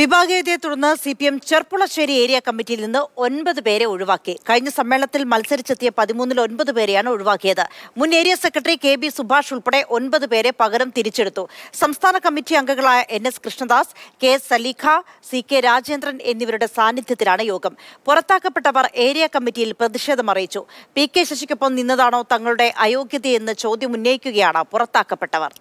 വിഭാഗീയതയെ തുടർന്ന് C P M Cherpulassery area കമ്മിറ്റിയിൽ നിന്ന് ഒൻപത് പേരെ ഒഴിവാക്കി കഴിഞ്ഞ സമ്മേളനത്തിൽ മത്സരിച്ചെത്തിയ പതിമൂന്നിൽ ഒൻപത് പേരെയാണ് ഒഴിവാക്കിയത് മുൻ area secretary K B Subhash ഉൾപ്പെടെ ഒൻപത് പേരെ പകരം തിരിച്ചെടുത്തു സംസ്ഥാന കമ്മിറ്റി അംഗങ്ങളായ N S Krishnadas K S Saleekha C K Rajendran എന്നിവരുടെ സാന്നിധ്യത്തിലാണ് യോഗം പുറത്താക്കപ്പെട്ടവർ ഏരിയ കമ്മിറ്റിയിൽ പ്രതിഷേധം അറിയിച്ചു പി കെ ശശിക്കൊപ്പം നിന്നതാണോ തങ്ങളുടെ അയോഗ്യതയെന്ന് ചോദ്യം ഉന്നയിക്കുകയാണ് പുറത്താക്കപ്പെട്ടവർ